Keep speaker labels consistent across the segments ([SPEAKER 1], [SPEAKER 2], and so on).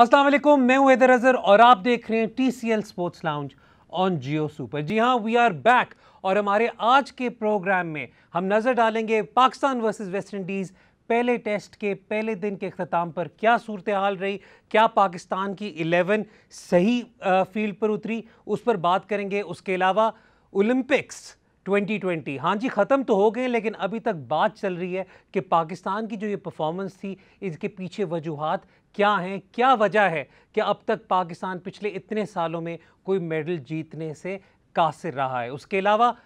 [SPEAKER 1] वालेकुम मैं हूं हैदर अजहर और आप देख रहे हैं T C L sports lounge on Jio super जी हाँ वी आर बैक और हमारे आज के प्रोग्राम में हम नज़र डालेंगे पाकिस्तान वर्सेस वेस्ट इंडीज़ पहले टेस्ट के पहले दिन के अख्ताम पर क्या सूरत हाल रही क्या पाकिस्तान की इलेवन सही फील्ड पर उतरी उस पर बात करेंगे उसके अलावा ओलंपिक्स 2020 हाँ जी ख़त्म तो हो गए लेकिन अभी तक बात चल रही है कि पाकिस्तान की जो ये परफॉर्मेंस थी इसके पीछे वजूहत क्या हैं क्या वजह है कि अब तक पाकिस्तान पिछले इतने सालों में कोई मेडल जीतने से कासिर रहा है उसके अलावा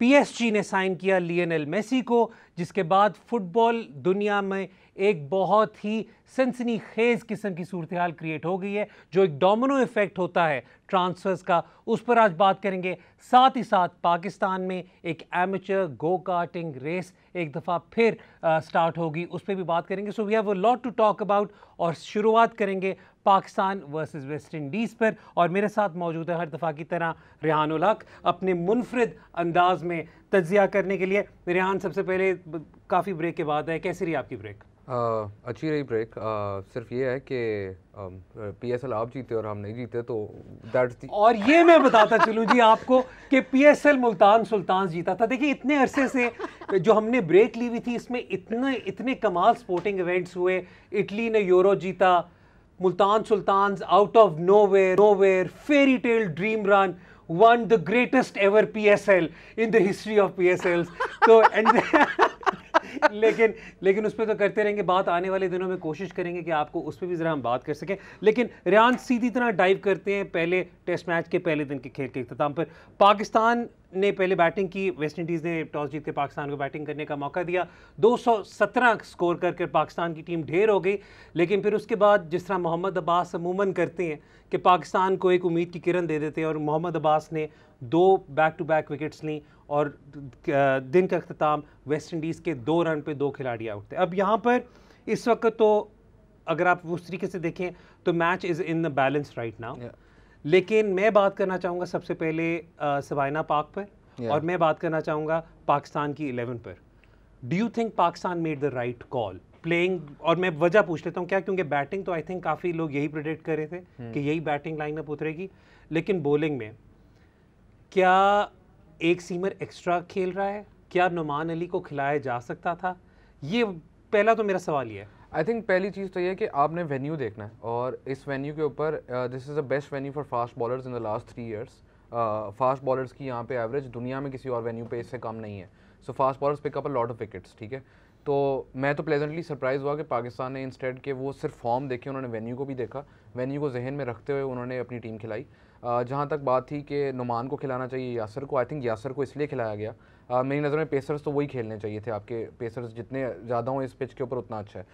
[SPEAKER 1] पीएसजी ने साइन किया लियनल मेसी को जिसके बाद फुटबॉल दुनिया में एक बहुत ही सनसनी खेज किस्म की सूरत हाल क्रिएट हो गई है जो एक डोमिनो इफेक्ट होता है ट्रांसफर्स का उस पर आज बात करेंगे साथ ही साथ पाकिस्तान में एक एमेचर गो कार्टिंग रेस एक दफ़ा फिर आ, स्टार्ट होगी उस पर भी बात करेंगे so we have a lot to talk about और शुरुआत करेंगे पाकिस्तान वर्सेस वेस्ट इंडीज़ पर और मेरे साथ मौजूद है हर दफ़ा की तरह रेहान उलक अपने मुनफरद अंदाज में तजिया करने के लिए रेहान सबसे पहले काफ़ी ब्रेक के बाद है कैसी रही आपकी ब्रेक
[SPEAKER 2] आ, अच्छी रही ब्रेक आ, सिर्फ ये है कि पीएसएल आप जीते और हम नहीं जीते तो दैट दी
[SPEAKER 1] और ये मैं बताता चलूँ जी आपको कि पीएसएल मुल्तान सुल्तान जीता था देखिए इतने अरसे से जो हमने ब्रेक ली हुई थी इसमें इतने इतने कमाल स्पोर्टिंग इवेंट्स हुए इटली ने यूरो जीता Multan Sultans out of nowhere, nowhere, fairy tale dream run won the greatest ever PSL in the history of PSLs. so and लेकिन लेकिन उस पर तो करते रहेंगे बात आने वाले दिनों में कोशिश करेंगे कि आपको उस पर भी ज़रा हम बात कर सकें लेकिन रेहान सीधी तरह डाइव करते हैं पहले टेस्ट मैच के पहले दिन के खेल के अख्ताम पर पाकिस्तान ने पहले बैटिंग की वेस्ट इंडीज़ ने टॉस जीत के पाकिस्तान को बैटिंग करने का मौका दिया 217 स्कोर करके पाकिस्तान की टीम ढेर हो गई लेकिन फिर उसके बाद जिस तरह मोहम्मद अब्बास अमूमन करते हैं कि पाकिस्तान को एक उम्मीद की किरण दे देते हैं और मोहम्मद अब्बास ने दो बैक टू बैक विकेट्स लीं और दिन का अख्ताम वेस्ट इंडीज़ के दो रन पे दो खिलाड़ी आउट थे अब यहाँ पर इस वक्त तो अगर आप उस तरीके से देखें तो match is in the balance right now लेकिन मैं बात करना चाहूँगा सबसे पहले सवाइना पाक पर yeah. और मैं बात करना चाहूँगा पाकिस्तान की इलेवन पर do you think Pakistan made the right call playing और मैं वजह पूछ लेता हूँ क्या क्योंकि बैटिंग तो आई थिंक काफ़ी लोग यही प्रोडिक्ट कर रहे थे hmm. कि यही बैटिंग लाइनअप उतरेगी लेकिन बॉलिंग में क्या एक सीमर एक्स्ट्रा खेल रहा है क्या नुमान अली को खिलाया जा सकता था
[SPEAKER 2] ये पहला तो मेरा सवाल ये है आई थिंक पहली चीज़ तो ये कि आपने वेन्यू देखना है और इस वेन्यू के ऊपर this is the best venue for fast bowlers in the last three years fast bowlers की यहाँ पे एवरेज दुनिया में किसी और वेन्यू पे इससे कम नहीं है so fast bowlers pick up a lot of wickets ठीक है तो मैं तो प्लेजेंटली सरप्राइज़ हुआ कि पाकिस्तान ने इंस्टेड के वो सिर्फ फॉर्म देखे उन्होंने वेन्यू को भी देखा वेन्यू को जहन में रखते हुए उन्होंने अपनी टीम खिलाई जहाँ तक बात थी कि नुमान को खिलाना चाहिए यासर को आई थिंक यासर को इसलिए खिलाया गया आ, मेरी नज़र में पेसर्स तो वही खेलने चाहिए थे आपके पेसर्स जितने ज़्यादा हों इस पिच के ऊपर उतना अच्छा है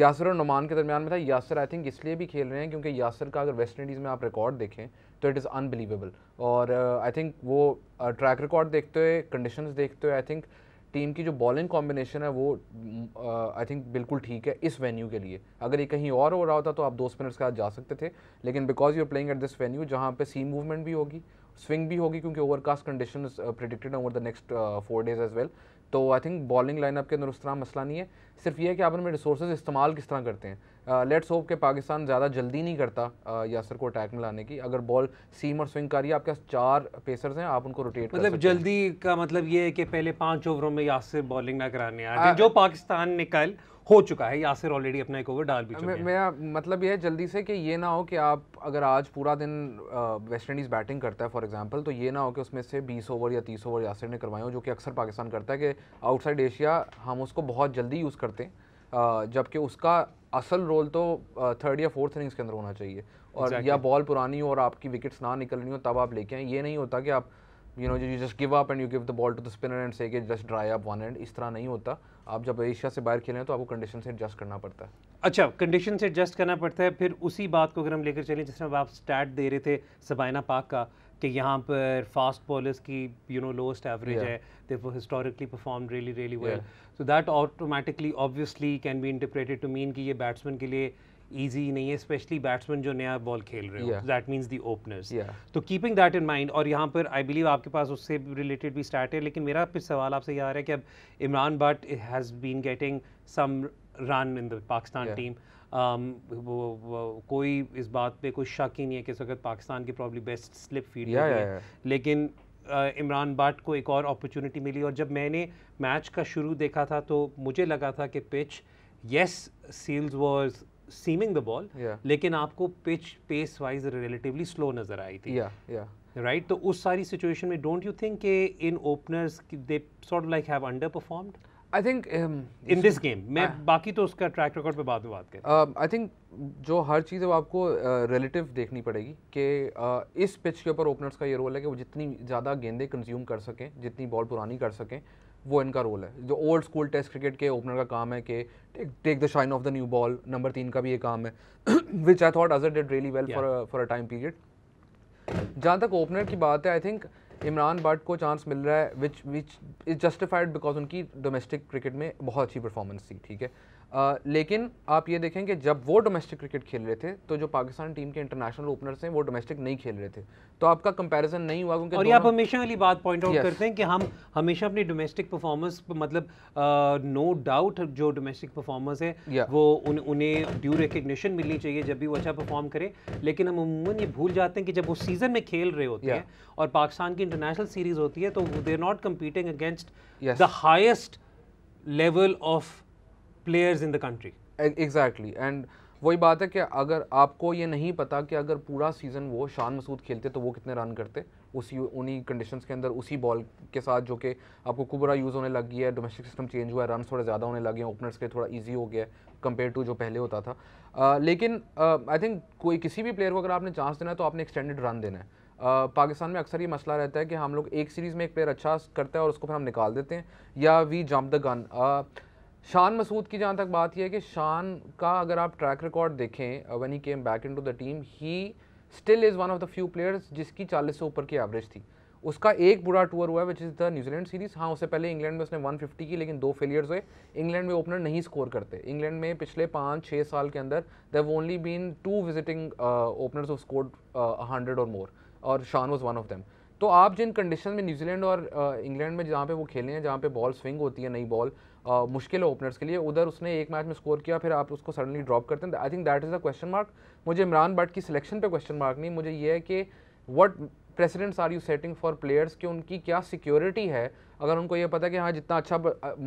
[SPEAKER 2] यासर और नुमान के दरमियान में था यासर आई थिंक इसलिए भी खेल रहे हैं क्योंकि यासर का अगर वेस्ट इंडीज़ में आप रिकॉर्ड देखें तो इट इज़ अनबिलीवेबल और आई थिंक वो ट्रैक रिकॉर्ड देखते हुए कंडीशन देखते हुए आई थिंक टीम की जो बॉलिंग कॉम्बिनेशन है वो आई थिंक बिल्कुल ठीक है इस वेन्यू के लिए अगर ये कहीं और हो रहा होता तो आप दो स्पिनर्स के साथ जा सकते थे लेकिन because you are playing at this venue जहाँ पे सी मूवमेंट भी होगी स्विंग भी होगी क्योंकि overcast condition predicted over the next four days as well तो आई थिंक बॉलिंग लाइनअप के अंदर उस तरह मसला नहीं है सिर्फ ये है कि आप उनमें रिसोर्स इस्तेमाल किस तरह करते हैं लेट्स होप के पाकिस्तान ज़्यादा जल्दी नहीं करता uh, यासर को अटैक में लाने की अगर बॉल सीम और स्विंग करिए आपके पास चार पेसर्स हैं आप उनको रोटेट मतलब
[SPEAKER 1] जल्दी का मतलब ये है कि पहले पाँच ओवरों में यासर बॉलिंग ना कराने आ, जो
[SPEAKER 2] पाकिस्तान ने कल हो चुका है यासिर ऑलरेडी अपना एक ओवर डाल भी चुके मेरा मतलब ये है जल्दी से कि ये ना हो कि आप अगर आज पूरा दिन वेस्ट इंडीज़ बैटिंग करता है फॉर एग्जांपल तो ये ना हो कि उसमें से 20 ओवर या 30 ओवर यासिर ने करवाए हो जो कि अक्सर पाकिस्तान करता है कि आउटसाइड एशिया हम उसको बहुत जल्दी यूज़ करते हैं जबकि उसका असल रोल तो थर्ड या फोर्थ इनिंग्स के अंदर होना चाहिए और exactly. या बॉल पुरानी हो और आपकी विकेट्स ना निकलनी हो तब आप लेके आए ये नहीं होता कि आप you know you just give up and you give the ball to the spinner and say just dry up one and इस तरह नहीं होता आप जब एशिया से बाहर खेलें तो आपको कंडीशन से एडजस्ट करना पड़ता है
[SPEAKER 1] अच्छा कंडीशन से एडजस्ट करना पड़ता है फिर उसी बात को अगर हम लेकर चलें जिसमें आप स्टैट दे रहे थे सबाइना पाक का कि यहाँ पर फास्ट बॉलर्स की यू नो लोएस्ट एवरेज है they historically perform really really well so that automatically obviously can be interpreted to mean कि ये बैट्समैन के लिए ईजी नहीं है स्पेशली बैट्समैन जो नया बॉल खेल रहे हो दैट मीन्स दी ओपनर्स तो कीपिंग दैट इन माइंड और यहाँ पर आई बिलीव आपके पास उससे रिलेटेड भी स्टार्ट है लेकिन मेरा फिर सवाल आपसे यह आ रहा है कि अब Imran Butt has been getting some run in the Pakistan team वो, कोई इस बात पे कोई शक ही नहीं है कि इस वक्त पाकिस्तान की प्रॉब्ली बेस्ट स्लिप yeah, है लेकिन इमरान बट को एक और अपॉर्चुनिटी मिली और जब मैंने मैच का शुरू देखा था तो मुझे लगा था कि pitch yes seals was seaming the ball लेकिन आपको pitch pace wise relatively slow नजर आई थी राइट तो उस सारी सिचुएशन में डोंट यू थिंक के इन openers they sort like have underperformed I think in this game मैं uh, बाकी तो उसका ट्रैक रिकॉर्ड पे बाद में बात करें
[SPEAKER 2] आई um, थिंक जो हर चीज़ है वो आपको रिलेटिव uh, देखनी पड़ेगी कि uh, इस पिच के ऊपर ओपनर्स का ये रोल है कि वो जितनी ज़्यादा गेंदे कंज्यूम कर सकें जितनी बॉल पुरानी कर सकें वो इनका रोल है जो ओल्ड स्कूल टेस्ट क्रिकेट के ओपनर का काम है कि take the shine off the new ball number तीन का भी ये काम है which I thought Azhar did really well for for a time period जहाँ तक ओपनर की बात है आई थिंक इमरान बट को चांस मिल रहा है which which is justified because उनकी डोमेस्टिक क्रिकेट में बहुत अच्छी परफॉर्मेंस थी ठीक है आ, लेकिन आप ये देखें कि जब वो डोमेस्टिक क्रिकेट खेल रहे थे तो जो पाकिस्तान टीम के इंटरनेशनल ओपनर्स हैं वो डोमेस्टिक नहीं खेल रहे थे तो आपका कंपैरिजन नहीं हुआ क्योंकि और आप हमेशा
[SPEAKER 1] वाली बात पॉइंट आउट करते हैं कि हम हमेशा अपनी डोमेस्टिक परफॉर्मेंस मतलब नो uh, डाउट no जो डोमेस्टिक परफॉर्मेंस है वो उन, उन्हें ड्यू रिकग्निशन मिलनी चाहिए जब भी वो अच्छा परफॉर्म करें लेकिन हम अमूमन ये भूल जाते हैं कि जब वो सीज़न में खेल रहे होते हैं और पाकिस्तान की इंटरनेशनल सीरीज़ होती है तो they are not competing against the highest level of
[SPEAKER 2] players in the country exactly and वही बात है कि अगर आपको ये नहीं पता कि अगर पूरा सीज़न वो शान मसूद खेलते तो वो कितने रन करते उसी उन्हीं कंडीशंस के अंदर उसी बॉल के साथ जो कि आपको कुबरा यूज़ होने लग गया है डोमेस्टिक सिस्टम चेंज हुआ है रन थोड़े ज़्यादा होने लगे हैं ओपनर्स के थोड़ा ईजी हो गया है कंपेयर टू जो पहले होता था आ, लेकिन आई थिंक कोई किसी भी प्लेयर को अगर आपने चांस देना है तो आपने एक्सटेंडेड रन देना है आ, पाकिस्तान में अक्सर ये मसला रहता है कि हम लोग एक सीरीज़ में एक प्लेयर अच्छा करता है और उसको फिर हम निकाल देते हैं या वी जंप द गन शान मसूद की जहाँ तक बात यह है कि शान का अगर आप ट्रैक रिकॉर्ड देखें one he came back into the team he still is one of the few players जिसकी 40 से ऊपर की एवरेज थी उसका एक बुरा टूर हुआ है which is the New Zealand series हाँ उससे पहले इंग्लैंड में उसने 150 की लेकिन दो फेलियर्स हुए इंग्लैंड में ओपनर नहीं स्कोर करते इंग्लैंड में पिछले पाँच छः साल के अंदर they've only been two visiting openers of score hundred और मोर और शान वॉज वन ऑफ देम तो आप जिन कंडीशन में न्यूजीलैंड और इंग्लैंड uh, में जहाँ पे वो खेले हैं जहाँ पे बॉल स्विंग होती है नई बॉल मुश्किल है ओपनर्स के लिए उधर उसने एक मैच में स्कोर किया फिर आप उसको सडनली ड्रॉप करते हैं I think that is a question mark मुझे इमरान बट की सिलेक्शन पे क्वेश्चन मार्क नहीं मुझे ये है कि what precedents are you setting for players कि उनकी क्या सिक्योरिटी है अगर उनको ये पता है कि हाँ जितना अच्छा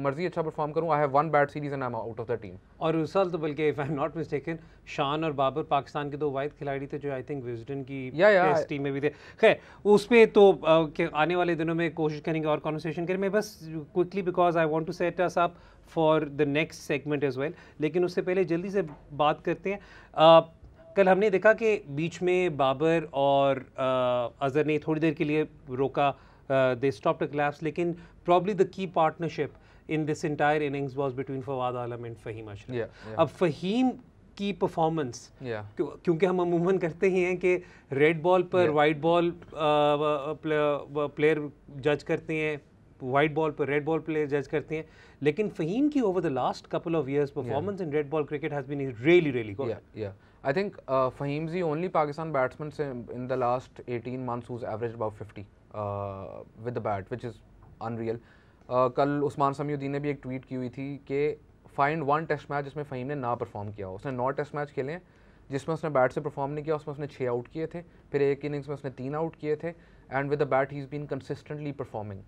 [SPEAKER 2] मर्जी अच्छा परफॉर्म करूँ I have one bad series and am out of the team और उस साल तो बल्कि if I am not mistaken Shan और बाबर पाकिस्तान के दो
[SPEAKER 1] वाइट खिलाड़ी थे जो आई थिंक विजडन की या या, टीम में भी थे खैर उसमें तो आने वाले दिनों में कोशिश करेंगे और कॉन्वर्सेशन करेंगे बस quickly because I want to set us up for the next segment as well लेकिन उससे पहले जल्दी से बात करते हैं कल हमने देखा कि बीच में बाबर और अजहर ने थोड़ी देर के लिए रोका दे स्टॉप द क्लैप्स लेकिन probably the key partnership in this entire innings was between Fawad Alam and Faheem Ashraf. अब फहीम की परफॉर्मेंस yeah. क्योंकि हम अमूमन करते ही हैं कि रेड बॉल पर yeah. वाइट बॉल प्लेयर जज करते हैं वाइट बॉल पर रेड बॉल प्लेयर जज करते हैं लेकिन फहीम की over the last couple of years performance in red ball cricket has been really really good
[SPEAKER 2] I think Faheem ji only Pakistan batsman say in the last 18 months who average about 50 with the bat which is unreal कल उस्मान समीउद्दीन ने भी एक tweet की हुई थी कि find one test match जिसमें फ़हीम ने ना परफॉर्म किया हो उसने नौ टेस्ट मैच खेले हैं जिसमें उसने बैट से परफॉर्म नहीं किया उसमें उसने छः आउट किए थे फिर एक इनिंग्स में उसने तीन आउट किए थे and with the bat he is been consistently performing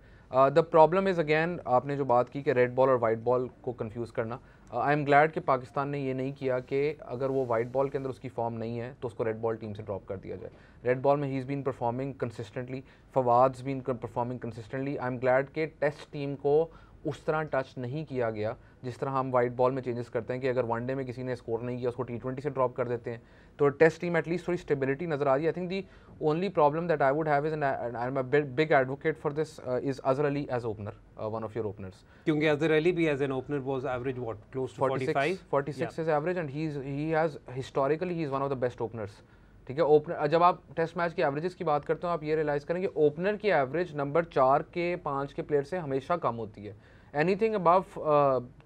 [SPEAKER 2] the problem is again आपने जो बात की कि रेड बॉल और वाइट बॉल को कन्फ्यूज़ करना आई एम ग्लैड कि पाकिस्तान ने ये नहीं किया कि अगर वो वाइट बॉल के अंदर उसकी फॉर्म नहीं है तो उसको रेड बॉल टीम से ड्रॉप कर दिया जाए रेड बॉल में ही is been performing consistently Fawad's been performing consistently I am glad के टेस्ट टीम को उस तरह टच नहीं किया गया जिस तरह हम वाइट बॉल में चेंजेस करते हैं कि अगर वनडे में किसी ने स्कोर नहीं किया उसको टी ट्वेंटी से ड्रॉप कर देते हैं तो टेस्ट टीम एटलीस्ट थोड़ी स्टेबिलिटी नजर आ रही है I think the only problem that I would have is I am big advocate for this is Azhar Ali as opener one of your openers
[SPEAKER 1] क्योंकि अजहर अली भी as an opener was average
[SPEAKER 2] what close to 45 46 is average and he he has historically he is one of the best openers ठीक है opener जब आप test match की averages की बात करते हो आप ये रियलाइज़ करेंगे ओपनर की एवरेज नंबर चार के पाँच के प्लेयर से हमेशा कम होती है anything above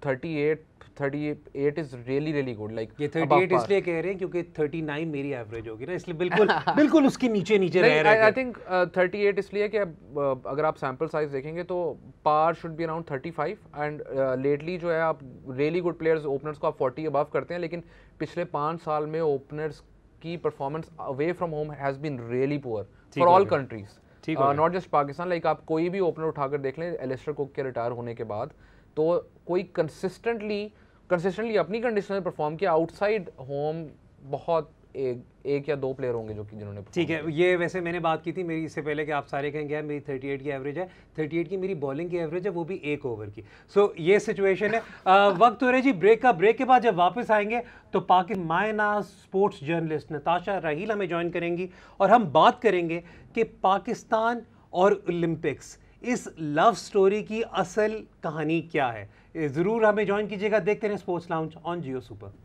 [SPEAKER 2] thirty eight thirty eight is really really good like ये थर्टी एट इसलिए कह रहे हैं क्योंकि थर्टी नाइन मेरी एवरेज होगी ना इसलिए बिल्कुल
[SPEAKER 1] बिल्कुल उसके नीचे नीचे रह रहे आई
[SPEAKER 2] थिंक थर्टी एट इसलिए कि uh, अगर आप सैम्पल साइज देखेंगे तो par should be around thirty five and lately जो है आप रियली गुड प्लेयर्स ओपनर्स को आप फोर्टी अबव करते हैं लेकिन पिछले पाँच साल में ओपनर्स की performance away from home has been really poor for all countries not just Pakistan like आप कोई भी ओपनर उठाकर देख लें एलेस्टर कुक के रिटायर होने के बाद तो कोई कंसिस्टेंटली कंसिस्टेंटली अपनी कंडीशन में परफॉर्म किया आउटसाइड होम बहुत एक
[SPEAKER 1] एक या दो प्लेयर होंगे जो कि जिन्होंने ठीक है ये वैसे मैंने बात की थी मेरी इससे पहले कि आप सारे कहेंगे यार मेरी 38 की एवरेज है 38 की मेरी बॉलिंग की एवरेज है वो भी एक ओवर की सो so, ये सिचुएशन है आ, वक्त हो रहे जी ब्रेक का ब्रेक के बाद जब वापस आएंगे तो पाकिस्तान मायना स्पोर्ट्स जर्नलिस्ट नताशा राहील हमें ज्वाइन करेंगी और हम बात करेंगे कि पाकिस्तान और ओलंपिक्स इस लव स्टोरी की असल कहानी क्या है ज़रूर हमें ज्वाइन कीजिएगा देखते रहें sports lounge on Jio super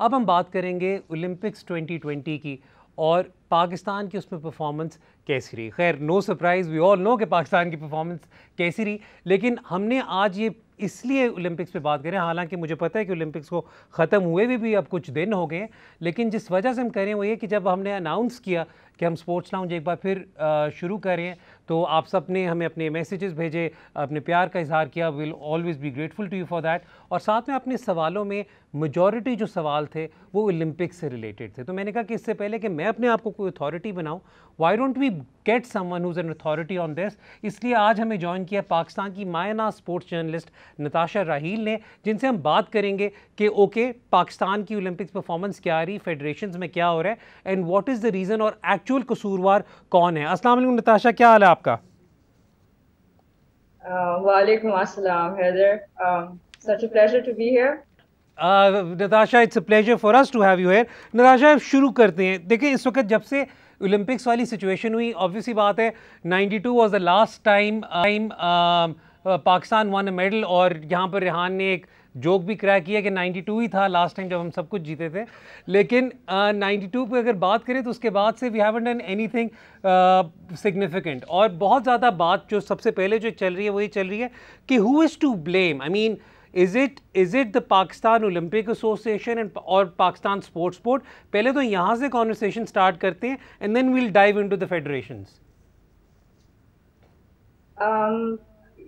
[SPEAKER 1] अब हम बात करेंगे ओलंपिक्स 2020 की और पाकिस्तान की उसमें परफॉर्मेंस कैसी रही खैर no surprise we all know कि पाकिस्तान की परफॉर्मेंस कैसी रही लेकिन हमने आज ये इसलिए ओलंपिक्स पे बात करें हालांकि मुझे पता है कि ओलंपिक्स को ख़त्म हुए भी, भी अब कुछ दिन हो गए लेकिन जिस वजह से हम करें वो ये कि जब हमने अनाउंस किया कि हम स्पोर्ट्स लाउंज एक बार फिर शुरू करें तो आप सब ने हमें अपने मैसेजेस भेजे अपने प्यार का इजहार किया will always be grateful to you for that और साथ में अपने सवालों में मेजॉरिटी जो सवाल थे वो ओलंपिक से रिलेटेड थे तो मैंने कहा कि इससे पहले कि मैं अपने आप को कोई अथॉरिटी बनाऊँ why don't we get someone who's an authority on this इसलिए आज हमें ज्वाइन किया पाकिस्तान की मायना स्पोर्ट्स जर्नलिस्ट नताशा राहील ने जिनसे हम बात करेंगे कि ओके पाकिस्तान की ओलंपिक्स परफॉर्मेंस क्या आ रही फेडरेशन में क्या हो रहा है and what is the reason और एक्ट एक्चुअल कसूरवार कौन है अस्सलाम नताशा क्या हाल है आपका Natasha it's a pleasure for us to have you here Natasha शुरू करते हैं देखिए इस वक्त जब से ओलंपिक्स वाली सिचुएशन हुई ऑब्वियसली बात है 92 two was the last time time Pakistan won a medal और यहाँ पर रिहान ने एक uh, जोक भी क्रैक किया कि 92 ही था लास्ट टाइम जब हम सब कुछ जीते थे लेकिन नाइन्टी टू पर अगर बात करें तो उसके बाद से we haven't done anything significant और बहुत ज़्यादा बात जो सबसे पहले जो चल रही है वही चल रही है कि who is to blame I mean is it is it the Pakistan Olympic Association and और पाकिस्तान स्पोर्ट्स बोर्ड पहले तो यहाँ से कॉन्वर्सेशन स्टार्ट करते हैं and then we'll dive into the federations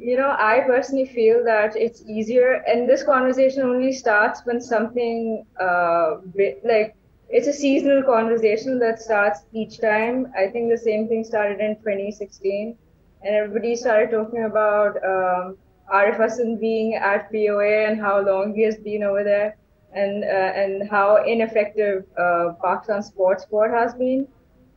[SPEAKER 3] you know, I personally feel that it's easier, and this conversation only starts when something uh, like it's a seasonal conversation that starts each time. I think the same thing started in 2016, and everybody started talking about um, Arif Hassan being at POA and how long he has been over there, and uh, and how ineffective uh, Pakistan sports board has been.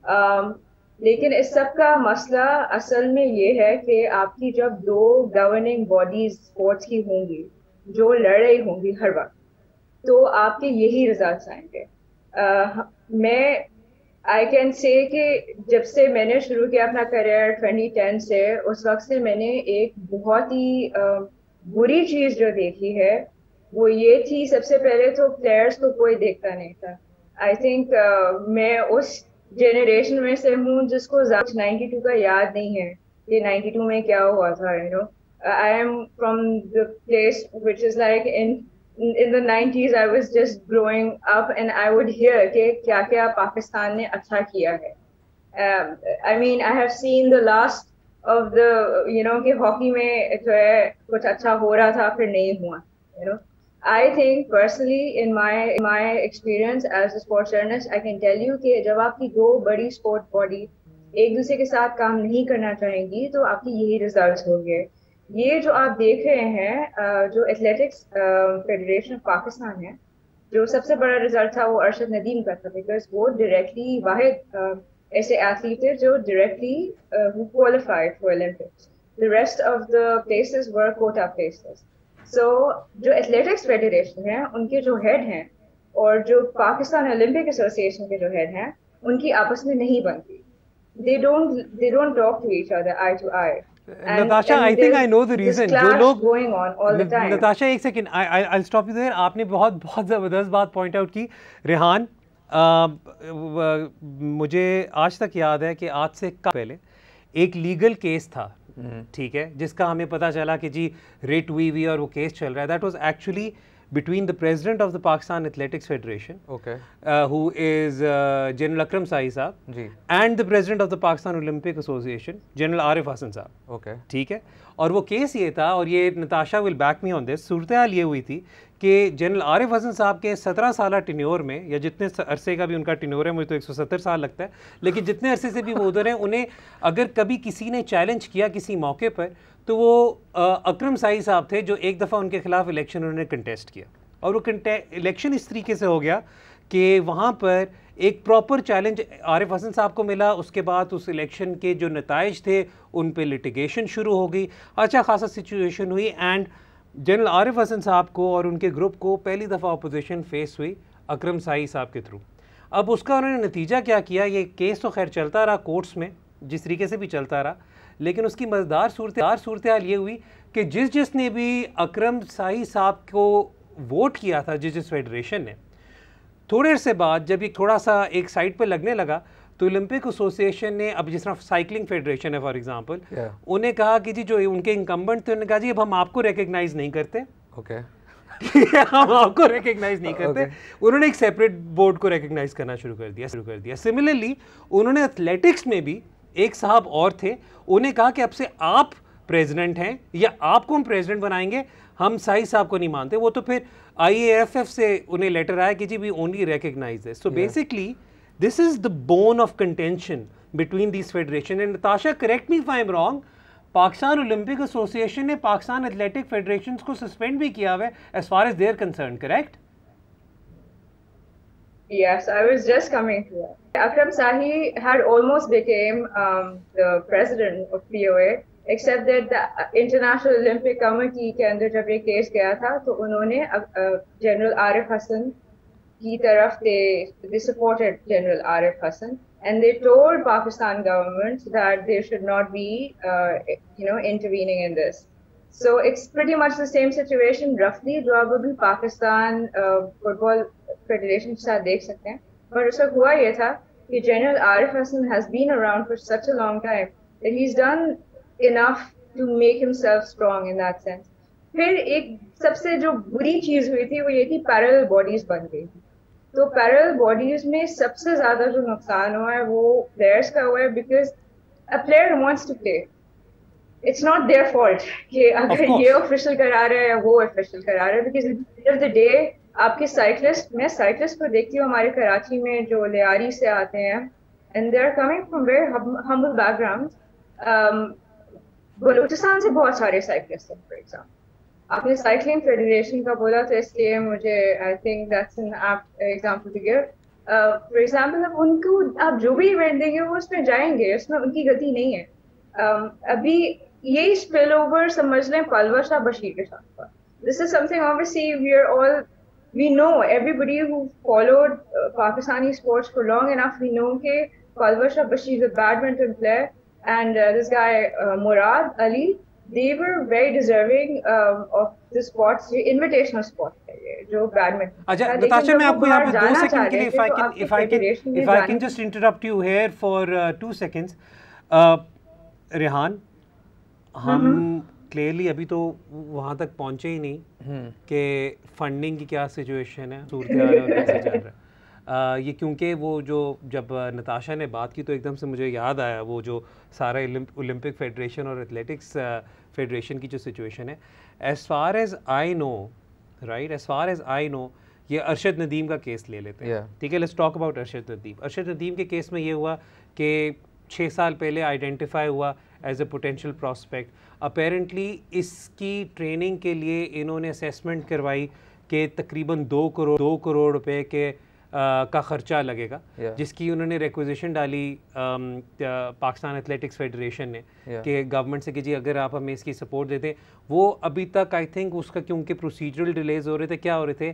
[SPEAKER 3] Um, लेकिन इस सब का मसला असल में ये है कि आपकी जब दो गवर्निंग बॉडीज स्पोर्ट्स की होंगी जो लड़ रही होंगी हर वक्त तो आपके यही रिजल्ट आएंगे uh, मैं आई कैन से कि जब से मैंने शुरू किया अपना करियर 2010 से उस वक्त से मैंने एक बहुत ही uh, बुरी चीज़ जो देखी है वो ये थी सबसे पहले तो प्लेयर्स को कोई देखता नहीं था आई थिंक uh, मैं उस जेनरेशन में से हूँ जिसको नाइनटी टू का याद नहीं है ये नाइन्टी टू में क्या हुआ था you know I am from the place which is like in in the nineties I was just growing up and I would hear के क्या क्या पाकिस्तान ने अच्छा किया है I mean I have seen the last of the you know कि hockey में जो है कुछ अच्छा हो रहा था फिर नहीं हुआ you know I think personally in my my experience as a sports journalist I can tell you कि जब आपकी दो बड़ी स्पोर्ट बॉडी एक दूसरे के साथ काम नहीं करना चाहेंगी तो आपकी यही रिजल्ट होंगे ये जो आप देख रहे हैं जो एथलेटिक्स फेडरेशन ऑफ पाकिस्तान है जो सबसे बड़ा रिजल्ट था वो अरशद नदीम का था बिकॉज वो डायरेक्टली वाहिद ऐसे एथलीट थे जो directly qualified for Olympics the rest of the places were quota places so so, जो एथलेटिक्स फेडरेशन है उनके जो हेड हैं और जो पाकिस्तान ओलंपिक एसोसिएशन के जो हेड हैं उनकी आपस में नहीं बनती they don't they don't talk to each other I to I Natasha I think I know the reason जो लोग नताशा
[SPEAKER 1] एक second I I stop you there आपने बहुत बहुत ज़बरदस्त बात पॉइंट आउट की रेहान मुझे आज तक याद है कि आज से पहले एक लीगल केस था हम्म, ठीक है जिसका हमें पता चला कि जी रिट हुई हुई और वो केस चल रहा है that was actually between the president of the Pakistan Athletics Federation, okay. uh, who is uh, General Akram Sahi Saab, and the president of the Pakistan Olympic Association, General Arif Hasan Saab. Okay. ठीक है और वो case ये था और ये Natasha will back me on this सूरत हाल ये हुई थी कि जनरल आरिफ हसन साहब के 17 साल टिन्योर में या जितने अरसे का भी उनका टिन्योर है मुझे तो 170 साल लगता है लेकिन जितने अरसे से भी वो उधर हैं उन्हें अगर कभी किसी ने चैलेंज किया किसी मौके पर तो वो अक्रम साई साहब थे जो एक दफ़ा उनके खिलाफ इलेक्शन उन्होंने कंटेस्ट किया और वो इलेक्शन इस तरीके से हो गया कि वहाँ पर एक प्रॉपर चैलेंज आरिफ हसन साहब को मिला उसके बाद उस इलेक्शन के जो नतज थे उन पर लिटिगेशन शुरू हो गई अच्छा खासा सिचुएशन हुई एंड जनरल आरिफ हसन साहब को और उनके ग्रुप को पहली दफ़ा अपोजिशन फेस हुई अक्रम साई साहब के थ्रू अब उसका उन्होंने नतीजा क्या किया ये केस तो खैर चलता रहा कोर्ट्स में जिस तरीके से भी चलता रहा लेकिन उसकी मज़ेदार सूरत सूरत हाल ये हुई कि जिस जिसने भी अक्रम साई साहब को वोट किया था जिस जिस फेडरेशन ने थोड़े से बाद जब ये थोड़ा सा एक साइड पर लगने लगा तो ओलंपिक एसोसिएशन ने अब जिस तरह साइकिलिंग फेडरेशन है फॉर एग्जांपल yeah. उन्हें कहा कि जी जो उनके इंकम्बेंट थे उन्होंने कहा जी अब हम आपको रिकग्नाइज नहीं करते ओके okay. हम आपको रिकग्नाइज नहीं करते okay. उन्होंने एक सेपरेट बोर्ड को रिकग्नाइज करना शुरू कर दिया शुरू कर दिया सिमिलरली उन्होंने एथलेटिक्स में भी एक साहब और थे उन्हें कहा कि अब से आप प्रेसिडेंट हैं या आपको हम प्रेसिडेंट बनाएंगे हम साई साहब को नहीं मानते वो तो फिर आई से उन्हें लेटर आया कि जी we only recognise this so basically this is the bone of contention between this federation and Tasha correct me am wrong Pakistan Olympic Association ने पाकिस्तान एथलेटिक फेडरेशन को सस्पेंड भी किया हुआ है as far as their concern correct
[SPEAKER 3] Yes, I was just coming to that. Akram Sahi had almost became um, the president of POA, except that the International Olympic Committee के अंदर जब ये case गया था तो उन्होंने General आरिफ Hassan की तरफ they they supported General Arif Hassan and they told Pakistan government that they should not be uh, you know intervening in this. So it's pretty much the same situation roughly. जो आप अभी Pakistan football federation के साथ देख सकते हैं पर उसका हुआ ये था कि general Arif Hasan has been around for such a long time that he is done enough to make himself strong in that sense फिर एक सबसे जो बुरी चीज हुई थी वो ये थी पैरल बॉडीज बन गई थी तो पैरल बॉडीज में सबसे ज्यादा जो नुकसान हुआ है वो प्लेयर्स का हुआ है because a player wants to play it's not their fault कि अगर ये ऑफिशियल करा रहा है या वो ऑफिशियल करा रहा है because end of the day आपके साइकिलिस्ट मैं साइकिलिस्ट को देखती हूँ हमारे कराची में जो लियारी से आते हैं and they are coming from very humble background Balochistan से बहुत सारे साइकिलिस्ट हैं फॉर एग्जाम्पल आपने साइकिलिंग फेडरेशन का बोला तो इसलिए मुझे I think that's an apt example to give for example अब उनको आप जो भी इवेंट देंगे वो उसमें जाएंगे उसमें उनकी गलती नहीं है um, अभी ये स्पिल ओवर समझ लें पलवर शाह बशीर के साथ this is something obviously we are all we know everybody who followed Pakistani sports for long enough we know के पलवर Shah Bashir is a badminton player and this guy Murad Ali they were very deserving of the spots invitational spot
[SPEAKER 1] Rehan hmm clearly हम्म। अभी तो वहाँ तक पहुँचे ही नहीं हम्म। कि funding की क्या सिचुएशन है सूरत हाल और कैसे चल रहा है ये क्योंकि वो जो जब नताशा ने बात की तो एकदम से मुझे याद आया वो जो सारे ओलंपिक फेडरेशन और एथलेटिक्स फेडरेशन की जो सिचुएशन है as far as I know right as far as I know ये अरशद नदीम का केस ले लेते हैं ठीक है let's talk about Arshad Nadeem Arshad Nadeem के केस में ये हुआ कि छः साल पहले आइडेंटिफाई हुआ as a potential prospect apparently इसकी ट्रेनिंग के लिए इन्होंने असेसमेंट करवाई कि तकरीबन दो करोड़ दो करोड़ रुपए के आ, का ख़र्चा लगेगा yeah. जिसकी उन्होंने रिक्वजिशन डाली पाकिस्तान एथलेटिक्स फेडरेशन ने yeah. कि गवर्नमेंट से कि जी अगर आप हमें इसकी सपोर्ट देते वो अभी तक आई थिंक उसका क्योंकि प्रोसीजरल डिलेज हो रहे थे क्या हो रहे थे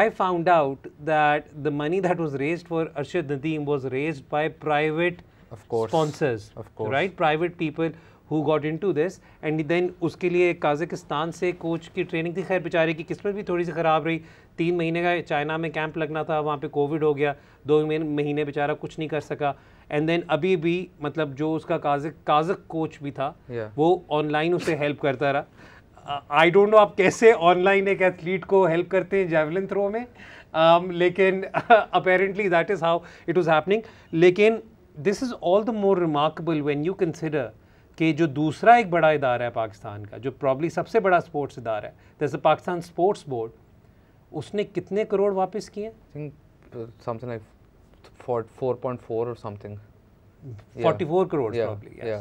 [SPEAKER 1] I found out that the money that was raised for Arshad Nadeem was raised by private of course, sponsors, of course. right? Private people who got into this and then उसके लिए काजकिस्तान से कोच की ट्रेनिंग थी खैर बेचारे की किस्मत भी थोड़ी सी ख़राब रही तीन महीने का चाइना में कैंप लगना था वहाँ pe कोविड हो गया दो महीने बेचारा कुछ नहीं कर सका एंड देन अभी भी मतलब जो उसका काजक काजक कोच भी था yeah. वो ऑनलाइन उसे हेल्प करता रहा आई डोंट नो आप कैसे ऑनलाइन एक एथलीट को हेल्प करते हैं जेवलिन थ्रो में um, लेकिन apparently that is how it was happening लेकिन this is all the more remarkable when you consider कि जो दूसरा एक बड़ा इदारा है पाकिस्तान का जो प्रॉब्ली सबसे बड़ा स्पोर्ट्स इदारा है जैसे पाकिस्तान स्पोर्ट्स बोर्ड उसने कितने करोड़ वापस
[SPEAKER 2] किए something like 4.4 or something 44 yeah. crores yeah. probably yes yeah,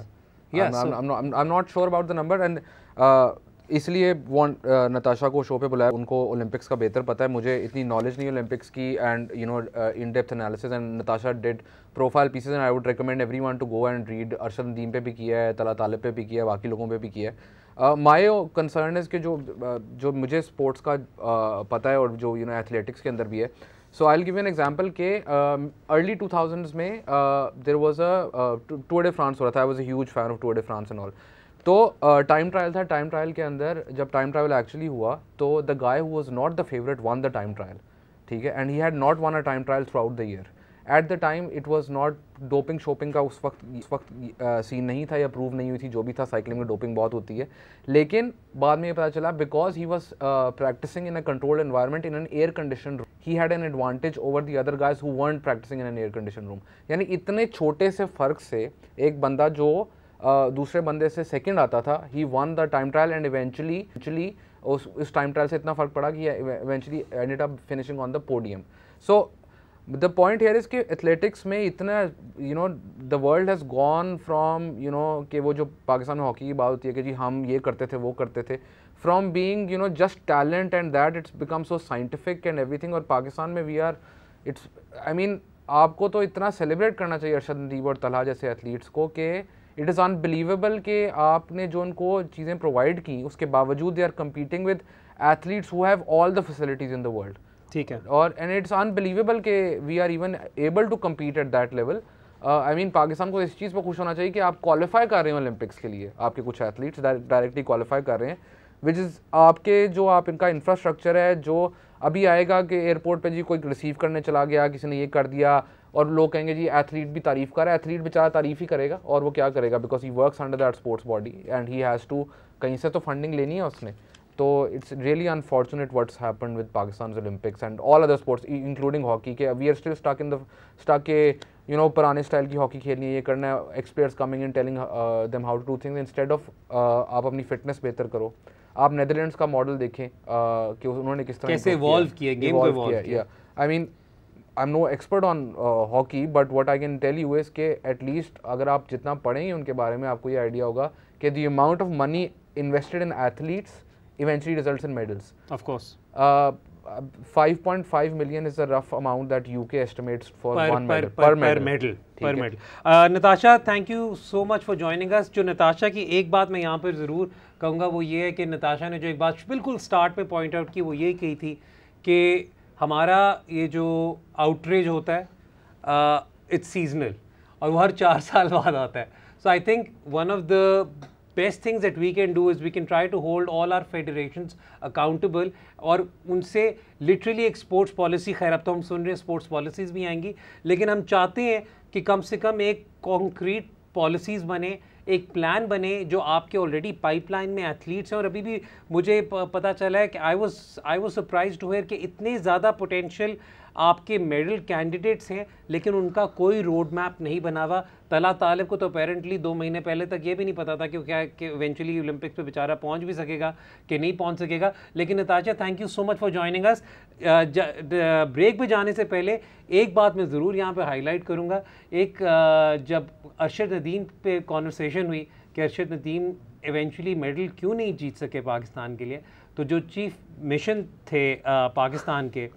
[SPEAKER 2] yeah I'm, so I'm, I'm, not, I'm, I'm not sure about the number and uh, इसलिए वॉन्ट नताशा को शो पे बुलाया उनको ओलंपिक्स का बेहतर पता है मुझे इतनी नॉलेज नहीं ओलंपिक्स की and you know in depth analysis and Natasha did profile pieces and I would recommend everyone to go and read Arshad Nadeem पे भी किया है तला तालब पे भी किया है बाकी लोगों पे भी किया है माई कंसर्न इज़ के जो जो मुझे स्पोर्ट्स का पता है और जो यू नो एथलेटिक्स के अंदर भी है so I give an example के अर्ली टू थाउजेंड्स में there was a tour de France हो रहा था I was a huge fan of tour de France and all तो टाइम ट्रायल था टाइम ट्रायल के अंदर जब टाइम ट्रायल एक्चुअली हुआ तो the guy who was not the favourite one the time trial ठीक है and he had not won a time trial through out the year at the time it was not doping shopping का उस वक्त उस वक्त scene नहीं था या प्रूव नहीं हुई थी जो भी था साइकिलिंग में डोपिंग बहुत होती है लेकिन बाद में ये पता चला because he was practising in a controlled environment in an air condition room he had an advantage over the other guys who weren't practising in an air condition room यानी इतने छोटे से फ़र्क से एक बंदा जो दूसरे बंदे से सेकेंड आता था he won the time trial and eventually actually उस टाइम ट्रायल से इतना फ़र्क पड़ा कि eventually ended up finishing on the podium so the point here is कि एथलेटिक्स में इतना you know the world has gone from you know कि वो जो पाकिस्तान में हॉकी की बात होती है कि जी हम ये करते थे वो करते थे from being you know just talent and that it's become so scientific and everything और पाकिस्तान में we are it's I mean आपको तो इतना सेलिब्रेट करना चाहिए अरशद नदीब और तलहा जैसे एथलीट्स को कि इट इज़ अनबिलीवेबल कि आपने जो उनको चीज़ें प्रोवाइड की उसके बावजूद they are competing with athletes who have all the facilities in the world ठीक है और एंड इट्स अनबिलीवेबल कि we are even able to compete at that level I mean Pakistan को इस चीज़ पर खुश होना चाहिए कि आप क्वालिफाई कर रहे हैं ओलंपिक्स के लिए आपके कुछ एथलीट्स डायरेक्टली क्वालिफाई कर रहे हैं विच इज़ आपके जो आप इनका इंफ्रास्ट्रक्चर है जो अभी आएगा कि एयरपोर्ट पे जी कोई रिसीव करने चला गया किसी ने ये कर दिया और लोग कहेंगे जी एथलीट भी तारीफ़ कर रहा है एथलीट बेचारा तारीफ़ ही करेगा और वो क्या करेगा because he works under that sports body and he has to कहीं से तो फंडिंग लेनी है उसने तो it's really unfortunate what's happen with Pakistan Olympics and all other sports including hockey के we are still stuck in the stuck के you know पुराने स्टाइल की हॉकी खेलनी है ये करना है experts coming in telling them how to do things instead of आप अपनी फिटनेस बेहतर करो आप नेदरलैंड्स का मॉडल देखें uh, कि उन्होंने किस तरह कैसे इवॉल्व किया I mean I am no expert on hockey but what I can tell you is के एटलीस्ट अगर आप जितना पढ़ेंगे उनके बारे में आपको ये आइडिया होगा कि the amount of money invested in athletes eventually result in medals of course five point five million is a rough amount that UK estimate for per medal per medal Natasha
[SPEAKER 1] thank you so much for joining us जो नताशा की एक बात मैं यहाँ पर जरूर कहूँगा वो ये है कि नताशा ने जो एक बात बिल्कुल स्टार्ट में पॉइंट आउट की वो ये कही थी कि हमारा ये जो आउटरीच होता है इट्स सीजनल और वो हर चार साल बाद आता है so I think one of the best things that we can do is we can try to hold all our federation accountable और उनसे लिटरली एक स्पोर्ट्स पॉलिसी खैर अब तो हम सुन रहे हैं स्पोर्ट्स पॉलिसीज़ भी आएंगी लेकिन हम चाहते हैं कि कम से कम एक कॉन्क्रीट पॉलिसीज़ बने एक प्लान बने जो आपके ऑलरेडी पाइपलाइन में एथलीट्स हैं और अभी भी मुझे पता चला है कि I was I was surprised हुए कि इतने ज़्यादा पोटेंशियल आपके मेडल कैंडिडेट्स हैं लेकिन उनका कोई रोड मैप नहीं बना हुआ तला तालिब को तो अपेरेंटली दो महीने पहले तक ये भी नहीं पता था कि क्या कि इवेंचुअली ओलंपिक्स पे बेचारा पहुंच भी सकेगा कि नहीं पहुंच सकेगा लेकिन Natasha thank you so much for joining us break पे जाने से पहले एक बात मैं ज़रूर यहाँ पर हाईलाइट करूँगा एक uh, जब अरशद नदीम पे कॉन्वर्सेशन हुई कि अरशद नदीम एवेंचुअली मेडल क्यों नहीं जीत सके पाकिस्तान के लिए तो जो चीफ मिशन थे आ, पाकिस्तान के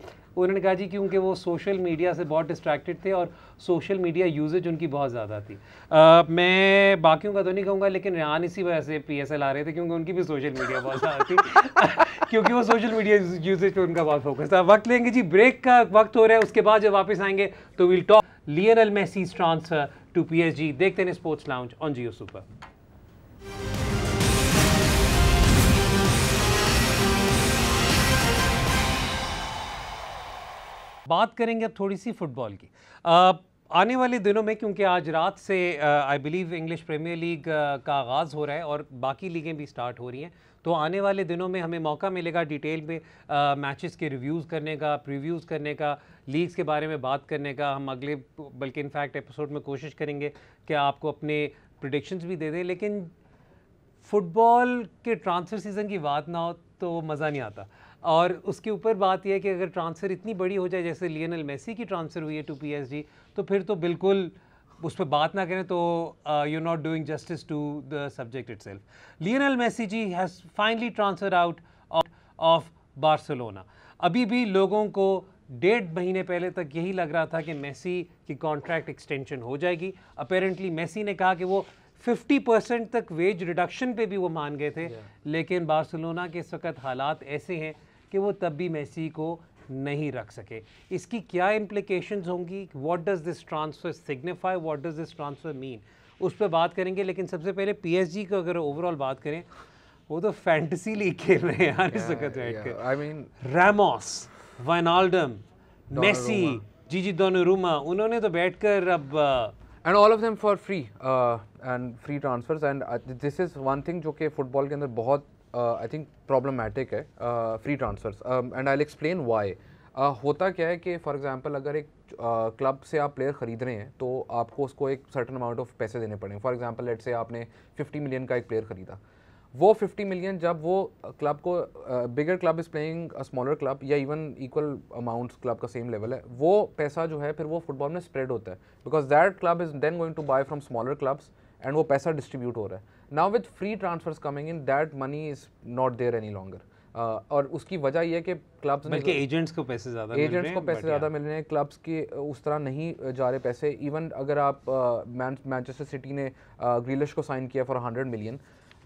[SPEAKER 1] उन्होंने कहा जी क्योंकि वो सोशल मीडिया से बहुत डिस्ट्रैक्टेड थे और सोशल मीडिया यूजेज उनकी बहुत ज़्यादा थी आ, मैं बाकियों का तो नहीं कहूँगा लेकिन रेहान इसी वजह से पी आ रहे थे क्योंकि उनकी भी सोशल मीडिया बहुत ज़्यादा थी क्योंकि वो सोशल मीडिया यूजेज पर उनका बहुत फोकस था वक्त लेंगे जी ब्रेक का वक्त हो रहा है उसके बाद जब वापस आएंगे तो विल टॉक एल मैसी ट्रांसफ़र टू पी देखते हैं स्पोर्ट्स लाउंज ऑन जियो सुपर बात करेंगे अब थोड़ी सी फुटबॉल की आ, आने वाले दिनों में क्योंकि आज रात से I believe English Premier League का आगाज़ हो रहा है और बाकी लीगें भी स्टार्ट हो रही हैं तो आने वाले दिनों में हमें मौका मिलेगा डिटेल में मैचेस के रिव्यूज़ करने का प्रीव्यूज़ करने का लीग्स के बारे में बात करने का हम अगले बल्कि इनफैक्ट एपिसोड में कोशिश करेंगे कि आपको अपने प्रडिक्शंस भी दे दें लेकिन फुटबॉल के ट्रांसफ़र सीज़न की बात ना हो तो मज़ा नहीं आता और उसके ऊपर बात यह है कि अगर ट्रांसफ़र इतनी बड़ी हो जाए जैसे लियनल मेसी की ट्रांसफ़र हुई है टू पीएसजी तो फिर तो बिल्कुल उस पर बात ना करें तो you not doing justice to the subject itself Lionel Messi ji has finally transfer out of Barcelona अभी भी लोगों को डेढ़ महीने पहले तक यही लग रहा था कि मेसी की कॉन्ट्रैक्ट एक्सटेंशन हो जाएगी अपेरेंटली मेसी ने कहा कि वो 50 परसेंट तक वेज रिडक्शन पे भी वो मान गए थे yeah. लेकिन बार्सिलोना के इस वक्त हालात ऐसे हैं कि वो तब भी मैसी को नहीं रख सके इसकी क्या इम्प्लिकेशंस होंगी what does this transfer signify what does this transfer mean उस पर बात करेंगे लेकिन सबसे पहले पीएसजी को अगर ओवरऑल बात करें वो तो फैंटसी लीग खेल रहे हैं यार इस वक्त बैठ I mean Ramos Wijnaldum Messi
[SPEAKER 2] Gigi Donnarumma उन्होंने तो बैठकर अब and all of them for free and free transfers and this is one thing जो कि फुटबॉल के अंदर बहुत आई थिंक प्रॉब्लमैटिक है free transfers and I explain why होता क्या है कि फॉर एग्जांपल अगर एक क्लब uh, से आप प्लेयर खरीद रहे हैं तो आपको उसको एक सर्टन अमाउंट ऑफ पैसे देने पड़ेंगे फॉर एग्जांपल लेट से आपने 50 मिलियन का एक प्लेयर खरीदा वो 50 मिलियन जब वो क्लब को bigger club is playing smaller club या इवन इक्वल अमाउंट क्लब का सेम लेवल है वो पैसा जो है फिर वो फुटबॉल में स्प्रेड होता है because that club is then going to buy from smaller clubs and वो पैसा डिस्ट्रीब्यूट हो रहा है now with free transfers coming in that money is not there any longer और उसकी वजह यह है कि क्लब्स बल्कि एजेंट्स को पैसे ज़्यादा एजेंट्स को पैसे ज़्यादा मिल रहे हैं क्लब्स के उस तरह नहीं जा रहे पैसे इवन अगर आप मैनचेस्टर uh, सिटी ने ग्रीलिश uh, को साइन किया for hundred million